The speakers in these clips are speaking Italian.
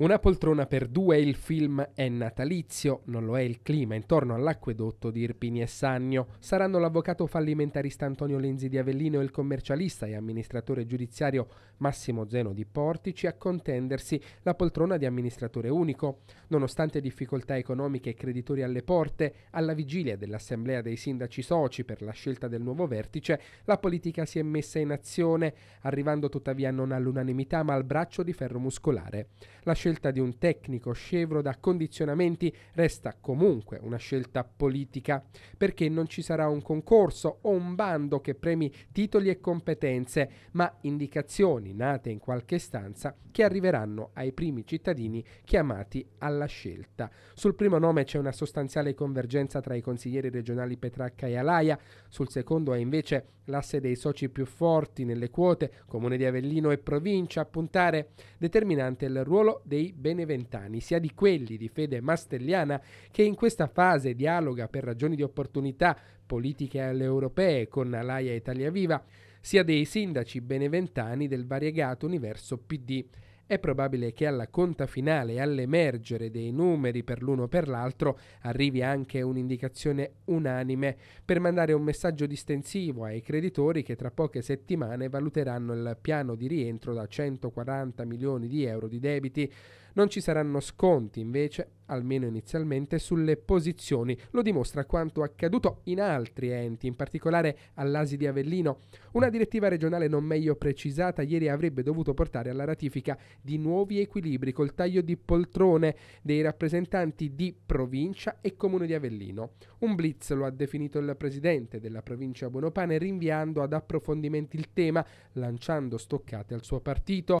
Una poltrona per due, il film è natalizio, non lo è il clima intorno all'acquedotto di Irpini e Sannio. Saranno l'avvocato fallimentarista Antonio Lenzi di Avellino e il commercialista e amministratore giudiziario Massimo Zeno di Portici a contendersi la poltrona di amministratore unico. Nonostante difficoltà economiche e creditori alle porte, alla vigilia dell'assemblea dei sindaci soci per la scelta del nuovo vertice, la politica si è messa in azione, arrivando tuttavia non all'unanimità ma al braccio di ferro muscolare. La scelta scelta di un tecnico scevro da condizionamenti resta comunque una scelta politica, perché non ci sarà un concorso o un bando che premi titoli e competenze, ma indicazioni nate in qualche stanza che arriveranno ai primi cittadini chiamati alla scelta. Sul primo nome c'è una sostanziale convergenza tra i consiglieri regionali Petracca e Alaia, sul secondo è invece l'asse dei soci più forti nelle quote, comune di Avellino e provincia, a puntare determinante il ruolo dei dei beneventani, sia di quelli di fede mastelliana che in questa fase dialoga per ragioni di opportunità politiche alle europee con Alaia Italia Viva, sia dei sindaci beneventani del variegato universo PD è probabile che alla conta finale, all'emergere dei numeri per l'uno o per l'altro, arrivi anche un'indicazione unanime per mandare un messaggio distensivo ai creditori che tra poche settimane valuteranno il piano di rientro da 140 milioni di euro di debiti non ci saranno sconti invece, almeno inizialmente, sulle posizioni. Lo dimostra quanto accaduto in altri enti, in particolare all'Asi di Avellino. Una direttiva regionale non meglio precisata ieri avrebbe dovuto portare alla ratifica di nuovi equilibri col taglio di poltrone dei rappresentanti di provincia e comune di Avellino. Un blitz lo ha definito il presidente della provincia Buonopane, rinviando ad approfondimenti il tema, lanciando stoccate al suo partito.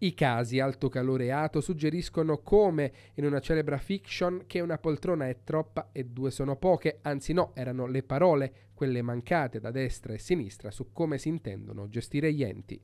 I casi alto caloreato suggeriscono come in una celebra fiction che una poltrona è troppa e due sono poche, anzi no, erano le parole, quelle mancate da destra e sinistra su come si intendono gestire gli enti.